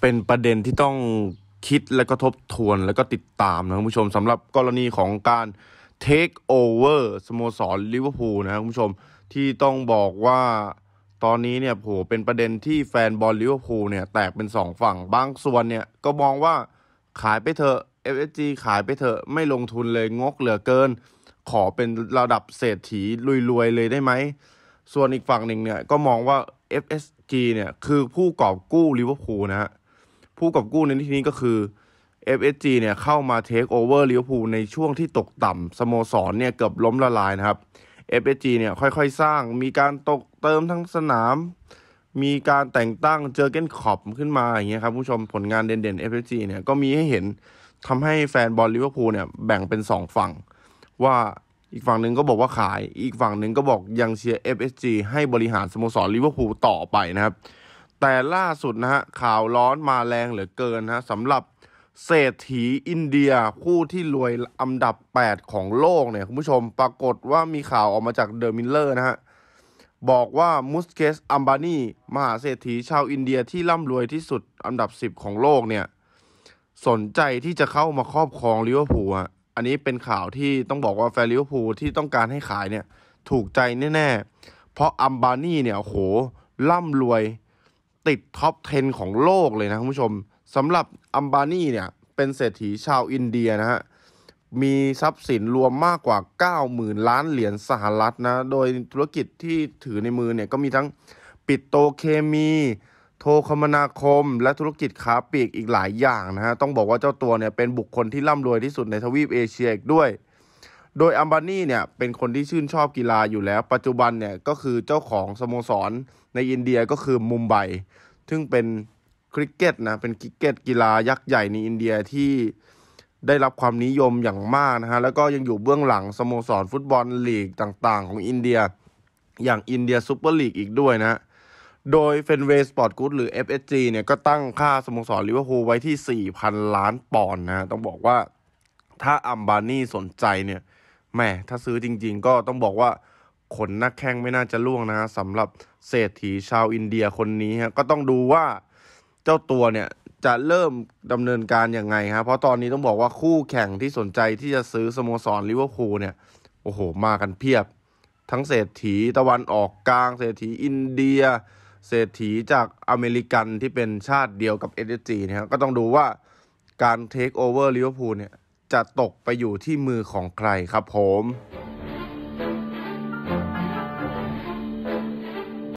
เป็นประเด็นที่ต้องคิดและก็ทบทวนและก็ติดตามนะคุณผู้ชมสำหรับกรณีของการเทคโอเวอร์สโมสรลิเวอร์พูลนะคุณผู้ชมที่ต้องบอกว่าตอนนี้เนี่ยโหเป็นประเด็นที่แฟนบอลลิเวอร์พูลเนี่ย แตกเป็นสองฝั่งบางส่วนเนี่ย ก็มองว่าขายไปเถอะ FSG ขายไปเถอะไม่ลงทุนเลยงกเหลือเกิน ขอเป็นระดับเศรษฐีรวย ๆ เลยได้ไหม ส่วนอีกฝั่งหนึ่งเนี่ยก็มองว่า FSG เนี่ยคือผู้กอบกู้ลิเวอร์พูลนะฮะผู้กับกู้ในที่นี้ก็คือ FSG เนี่ยเข้ามาเทคโอเวอร์ลิเวอร์พูลในช่วงที่ตกต่ำสโมสรเนี่ยเกือบล้มละลายนะครับ FSG เนี่ยค่อยๆ สร้างมีการตกเติมทั้งสนาม มีการแต่งตั้งเจอเก้นขอบขึ้นมาอย่างเงี้ยครับผู้ชมผลงานเด่นๆ FSG เนี่ยก็มีให้เห็นทำให้แฟนบอลลิเวอร์พูลเนี่ยแบ่งเป็น 2 ฝั่ง ว่าอีกฝั่งหนึ่งก็บอกว่าขาย อีกฝั่งหนึ่งก็บอกยังเชียร์ FSG ให้บริหารสโมสรลิเวอร์พูลต่อไปนะครับแต่ล่าสุดนะฮะข่าวร้อนมาแรงเหลือเกินนะสำหรับเศรษฐีอินเดียคู่ที่รวยอันดับ 8 ของโลกเนี่ยคุณผู้ชมปรากฏว่ามีข่าวออกมาจากเดอะมิลเลอร์นะฮะบอกว่ามุสเกสอัมบานีมหาเศรษฐีชาวอินเดียที่ร่ำรวยที่สุดอันดับ 10 ของโลกเนี่ยสนใจที่จะเข้ามาครอบครองลิเวอร์พูลอันนี้เป็นข่าวที่ต้องบอกว่า แฟนลิเวอร์พูลที่ต้องการให้ขายเนี่ยถูกใจแน่ ๆ เพราะอัมบานีเนี่ยโหร่ำรวยติดท็อป 10 ของโลกเลยนะคุณผู้ชมสำหรับอัมบานีเนี่ยเป็นเศรษฐีชาวอินเดียนะฮะ มีทรัพย์สินรวมมากกว่า 90,000ล้านเหรียญสหรัฐนะ โดยธุรกิจที่ถือในมือเนี่ยก็มีทั้งปิดโตเคมี โทรคมนาคม และธุรกิจค้าปลีกอีกหลายอย่างนะฮะ ต้องบอกว่าเจ้าตัวเนี่ยเป็นบุคคลที่ร่ำรวยที่สุดในทวีปเอเชียอีกด้วยโดยอัมบานีเนี่ยเป็นคนที่ชื่นชอบกีฬาอยู่แล้ว ปัจจุบันเนี่ยก็คือเจ้าของสโมสรในอินเดียก็คือมุมไบ ซึ่งเป็นคริกเก็ตนะเป็นคริกเก็ตกีฬายักษ์ใหญ่ในอินเดียที่ได้รับความนิยมอย่างมากนะฮะแล้วก็ยังอยู่เบื้องหลังสโมสรฟุตบอลลีกต่างๆของอินเดียอย่างอินเดียซูเปอร์ลีกอีกด้วยนะโดยเฟนเวย์สปอร์ตกู๊ดหรือ FSG เนี่ยก็ตั้งค่าสโมสรลิเวอร์พูลไว้ที่4,000 ล้านปอนด์นะต้องบอกว่าถ้าอัมบานี่สนใจเนี่ยแม่ ถ้าซื้อจริงๆก็ต้องบอกว่าขนนักแข่งไม่น่าจะล่วงนะสำหรับเศรษฐีชาวอินเดียคนนี้ฮะก็ต้องดูว่าเจ้าตัวเนี่ย จะเริ่มดำเนินการยังไงฮะ เพราะตอนนี้ต้องบอกว่าคู่แข่งที่สนใจที่จะซื้อสโมสรลิเวอร์พูลเนี่ย โอ้โห มากันเพียบ ทั้งเศรษฐีตะวันออกกลาง เศรษฐีอินเดีย เศรษฐีจากอเมริกันที่เป็นชาติเดียวกับเอเจีเนี่ยก็ต้องดูว่าการเทคโอเวอร์ลิเวอร์พูลเนี่ยจะตกไปอยู่ที่มือของใครครับผม